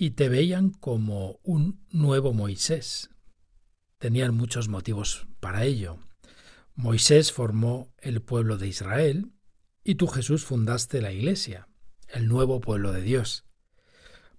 y te veían como un nuevo Moisés. Tenían muchos motivos para ello. Moisés formó el pueblo de Israel y tú Jesús fundaste la Iglesia, el nuevo pueblo de Dios.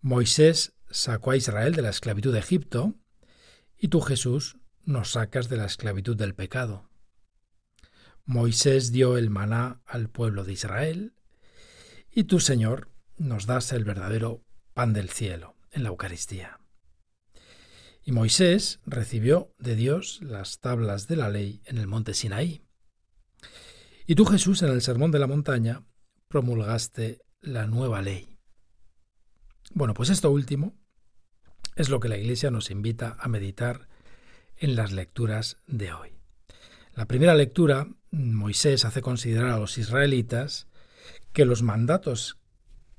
Moisés sacó a Israel de la esclavitud de Egipto y tú Jesús nos sacas de la esclavitud del pecado. Moisés dio el maná al pueblo de Israel y tú Señor nos das el verdadero pan del cielo, en la Eucaristía. Y Moisés recibió de Dios las tablas de la ley en el monte Sinaí. Y tú Jesús en el Sermón de la Montaña promulgaste la nueva ley. Bueno, pues esto último es lo que la Iglesia nos invita a meditar en las lecturas de hoy. La primera lectura, Moisés hace considerar a los israelitas que los mandatos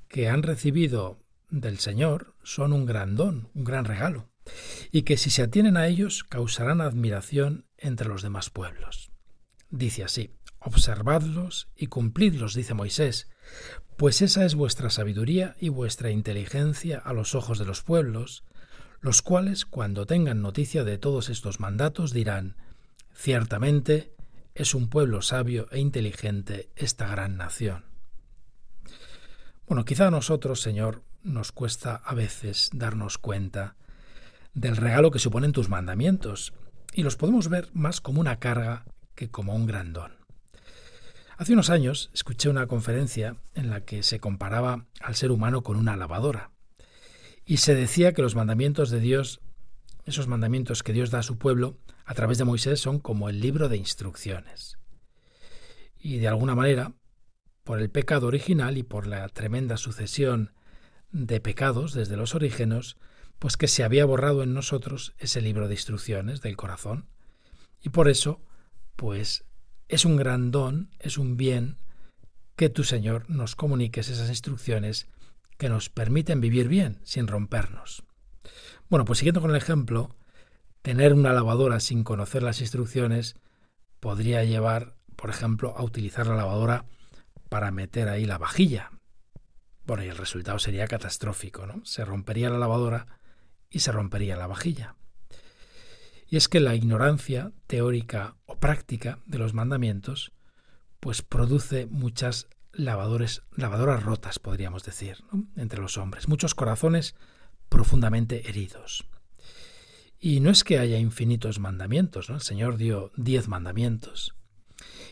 que han recibido del Señor son un gran don, un gran regalo, y que si se atienen a ellos causarán admiración entre los demás pueblos. Dice así, observadlos y cumplidlos, dice Moisés, pues esa es vuestra sabiduría y vuestra inteligencia a los ojos de los pueblos, los cuales, cuando tengan noticia de todos estos mandatos, dirán, ciertamente es un pueblo sabio e inteligente esta gran nación. Bueno, quizá nosotros, Señor, nos cuesta a veces darnos cuenta del regalo que suponen tus mandamientos, y los podemos ver más como una carga que como un gran don. Hace unos años escuché una conferencia en la que se comparaba al ser humano con una lavadora, y se decía que los mandamientos de Dios, esos mandamientos que Dios da a su pueblo a través de Moisés, son como el libro de instrucciones. Y de alguna manera, por el pecado original y por la tremenda sucesión de pecados desde los orígenes, pues que se había borrado en nosotros ese libro de instrucciones del corazón. Y por eso, pues es un gran don, es un bien que tu Señor nos comuniques esas instrucciones que nos permiten vivir bien sin rompernos. Bueno, pues siguiendo con el ejemplo, tener una lavadora sin conocer las instrucciones podría llevar, por ejemplo, a utilizar la lavadora para meter ahí la vajilla, bueno, y el resultado sería catastrófico, ¿no? Se rompería la lavadora y se rompería la vajilla. Y es que la ignorancia teórica o práctica de los mandamientos, pues produce muchas lavadoras rotas, podríamos decir, entre los hombres, muchos corazones profundamente heridos. Y no es que haya infinitos mandamientos, ¿no? El Señor dio diez mandamientos.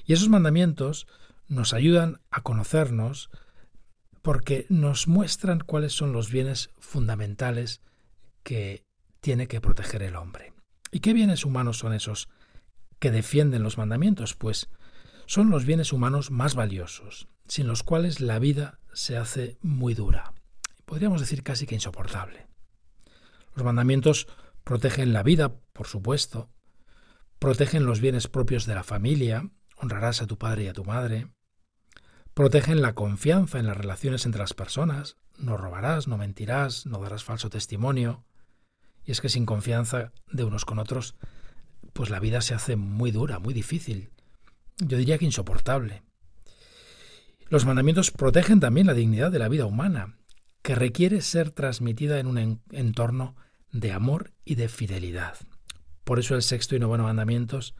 Y esos mandamientos nos ayudan a conocernos, porque nos muestran cuáles son los bienes fundamentales que tiene que proteger el hombre. ¿Y qué bienes humanos son esos que defienden los mandamientos? Pues son los bienes humanos más valiosos, sin los cuales la vida se hace muy dura, podríamos decir casi que insoportable. Los mandamientos protegen la vida, por supuesto, protegen los bienes propios de la familia, honrarás a tu padre y a tu madre, protegen la confianza en las relaciones entre las personas. No robarás, no mentirás, no darás falso testimonio. Y es que sin confianza de unos con otros, pues la vida se hace muy dura, muy difícil. Yo diría que insoportable. Los mandamientos protegen también la dignidad de la vida humana, que requiere ser transmitida en un entorno de amor y de fidelidad. Por eso el sexto y noveno mandamientos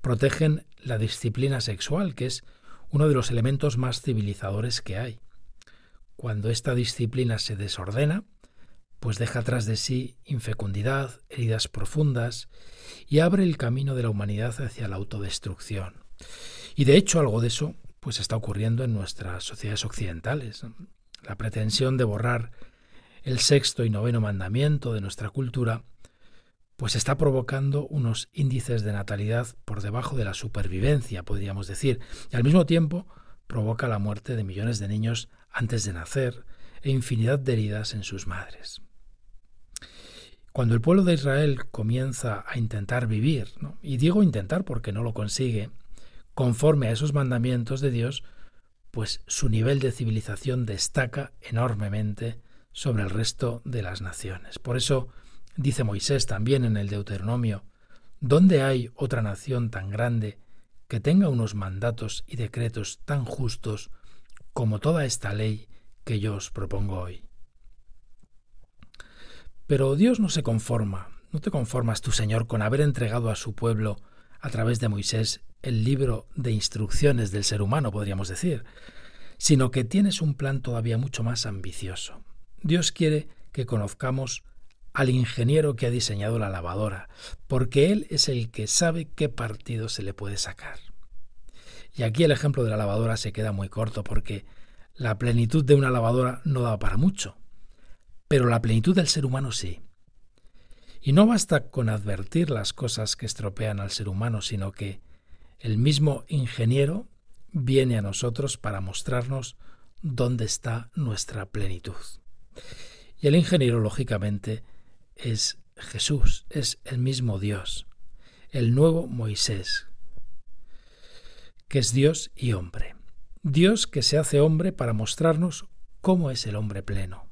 protegen la disciplina sexual, que es uno de los elementos más civilizadores que hay. Cuando esta disciplina se desordena, pues deja atrás de sí infecundidad, heridas profundas, y abre el camino de la humanidad hacia la autodestrucción. Y de hecho algo de eso pues está ocurriendo en nuestras sociedades occidentales. La pretensión de borrar el sexto y noveno mandamiento de nuestra cultura pues está provocando unos índices de natalidad por debajo de la supervivencia, podríamos decir, y al mismo tiempo provoca la muerte de millones de niños antes de nacer e infinidad de heridas en sus madres. Cuando el pueblo de Israel comienza a intentar vivir, y digo intentar porque no lo consigue, conforme a esos mandamientos de Dios, pues su nivel de civilización destaca enormemente sobre el resto de las naciones. Por eso, Dice Moisés también en el Deuteronomio, ¿dónde hay otra nación tan grande que tenga unos mandatos y decretos tan justos como toda esta ley que yo os propongo hoy? Pero Dios no se conforma, no te conformas tu Señor con haber entregado a su pueblo a través de Moisés el libro de instrucciones del ser humano, podríamos decir, sino que tienes un plan todavía mucho más ambicioso. Dios quiere que conozcamos al ingeniero que ha diseñado la lavadora, porque él es el que sabe qué partido se le puede sacar. Y aquí el ejemplo de la lavadora se queda muy corto porque la plenitud de una lavadora no da para mucho, pero la plenitud del ser humano sí. Y no basta con advertir las cosas que estropean al ser humano, sino que el mismo ingeniero viene a nosotros para mostrarnos dónde está nuestra plenitud. Y el ingeniero, lógicamente, es Jesús, es el mismo Dios, el nuevo Moisés, que es Dios y hombre. Dios que se hace hombre para mostrarnos cómo es el hombre pleno.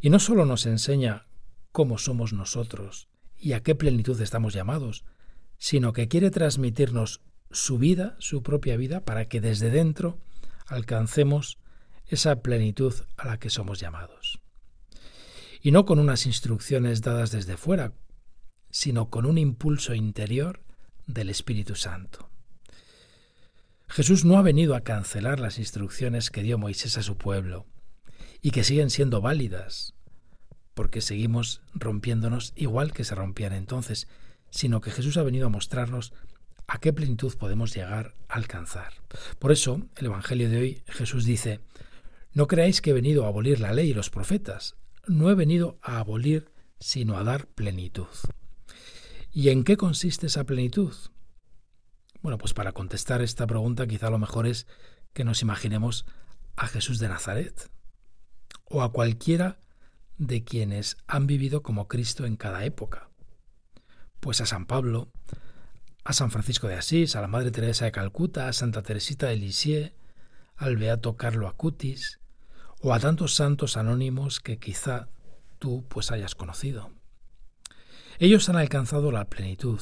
Y no solo nos enseña cómo somos nosotros y a qué plenitud estamos llamados, sino que quiere transmitirnos su vida, su propia vida, para que desde dentro alcancemos esa plenitud a la que somos llamados y no con unas instrucciones dadas desde fuera, sino con un impulso interior del Espíritu Santo. Jesús no ha venido a cancelar las instrucciones que dio Moisés a su pueblo y que siguen siendo válidas, porque seguimos rompiéndonos igual que se rompían entonces, sino que Jesús ha venido a mostrarnos a qué plenitud podemos llegar a alcanzar. Por eso, el Evangelio de hoy, Jesús dice, no creáis que he venido a abolir la ley y los profetas, no he venido a abolir, sino a dar plenitud. ¿Y en qué consiste esa plenitud? Bueno, pues para contestar esta pregunta quizá lo mejor es que nos imaginemos a Jesús de Nazaret o a cualquiera de quienes han vivido como Cristo en cada época. Pues a San Pablo, a San Francisco de Asís, a la Madre Teresa de Calcuta, a Santa Teresita de Lisieux, al Beato Carlo Acutis, o a tantos santos anónimos que quizá tú pues hayas conocido. Ellos han alcanzado la plenitud.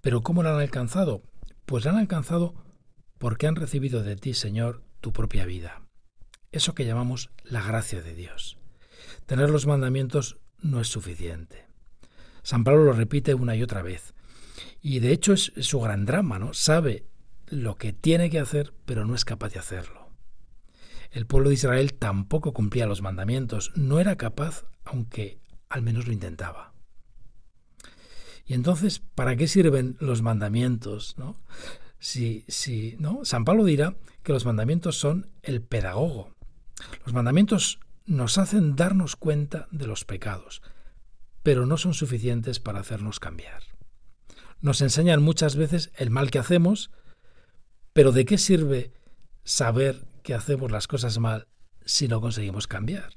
Pero ¿cómo la han alcanzado? Pues la han alcanzado porque han recibido de ti, Señor, tu propia vida. Eso que llamamos la gracia de Dios. Tener los mandamientos no es suficiente. San Pablo lo repite una y otra vez. Y de hecho es su gran drama, ¿no? Sabe lo que tiene que hacer, pero no es capaz de hacerlo. El pueblo de Israel tampoco cumplía los mandamientos, no era capaz, aunque al menos lo intentaba. Y entonces, ¿para qué sirven los mandamientos? ¿no? Si, si, ¿no? San Pablo dirá que los mandamientos son el pedagogo. Los mandamientos nos hacen darnos cuenta de los pecados, pero no son suficientes para hacernos cambiar. Nos enseñan muchas veces el mal que hacemos, pero ¿de qué sirve saber hacemos las cosas mal si no conseguimos cambiar.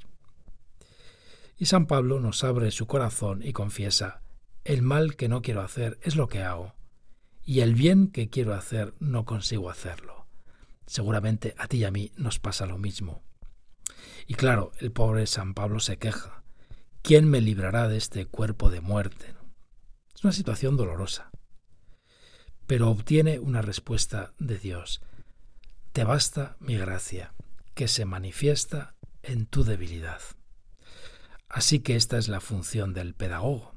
Y San Pablo nos abre su corazón y confiesa, el mal que no quiero hacer es lo que hago, y el bien que quiero hacer no consigo hacerlo. Seguramente a ti y a mí nos pasa lo mismo. Y claro, el pobre San Pablo se queja. ¿Quién me librará de este cuerpo de muerte? Es una situación dolorosa. Pero obtiene una respuesta de Dios. Te basta mi gracia, que se manifiesta en tu debilidad. Así que esta es la función del pedagogo.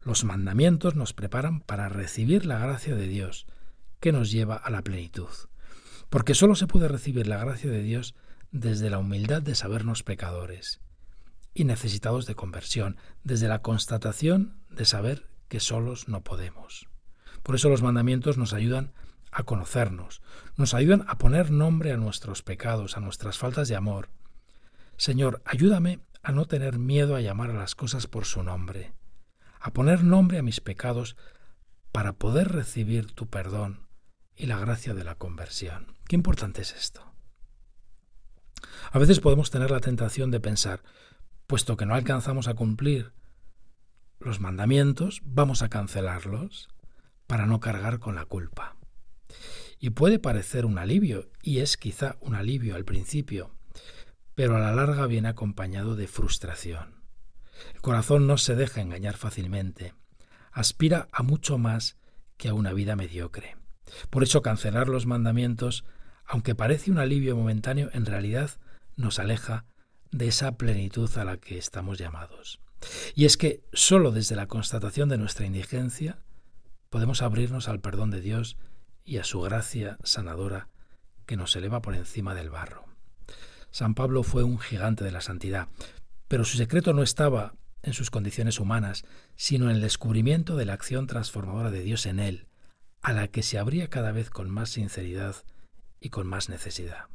Los mandamientos nos preparan para recibir la gracia de Dios, que nos lleva a la plenitud. Porque solo se puede recibir la gracia de Dios desde la humildad de sabernos pecadores y necesitados de conversión, desde la constatación de saber que solos no podemos. Por eso los mandamientos nos ayudan a conocernos, nos ayudan a poner nombre a nuestros pecados, a nuestras faltas de amor. Señor, ayúdame a no tener miedo a llamar a las cosas por su nombre, a poner nombre a mis pecados para poder recibir tu perdón y la gracia de la conversión. Qué importante es esto. A veces podemos tener la tentación de pensar, puesto que no alcanzamos a cumplir los mandamientos, vamos a cancelarlos para no cargar con la culpa. Y puede parecer un alivio, y es quizá un alivio al principio, pero a la larga viene acompañado de frustración. El corazón no se deja engañar fácilmente, aspira a mucho más que a una vida mediocre. Por eso cancelar los mandamientos, aunque parece un alivio momentáneo, en realidad nos aleja de esa plenitud a la que estamos llamados. Y es que sólo desde la constatación de nuestra indigencia podemos abrirnos al perdón de Dios y a su gracia sanadora que nos eleva por encima del barro. San Pablo fue un gigante de la santidad, pero su secreto no estaba en sus condiciones humanas, sino en el descubrimiento de la acción transformadora de Dios en él, a la que se abría cada vez con más sinceridad y con más necesidad.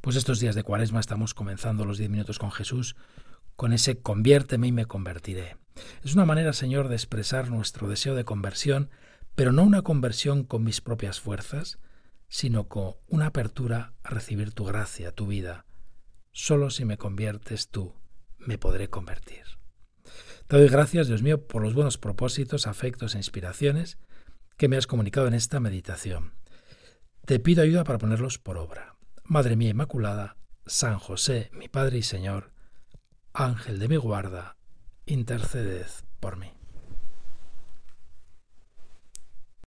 Pues estos días de Cuaresma estamos comenzando los 10 minutos con Jesús, con ese conviérteme y me convertiré. Es una manera, Señor, de expresar nuestro deseo de conversión pero no una conversión con mis propias fuerzas, sino con una apertura a recibir tu gracia, tu vida. Solo si me conviertes tú, me podré convertir. Te doy gracias, Dios mío, por los buenos propósitos, afectos e inspiraciones que me has comunicado en esta meditación. Te pido ayuda para ponerlos por obra. Madre mía Inmaculada, San José, mi Padre y Señor, Ángel de mi guarda, interceded por mí.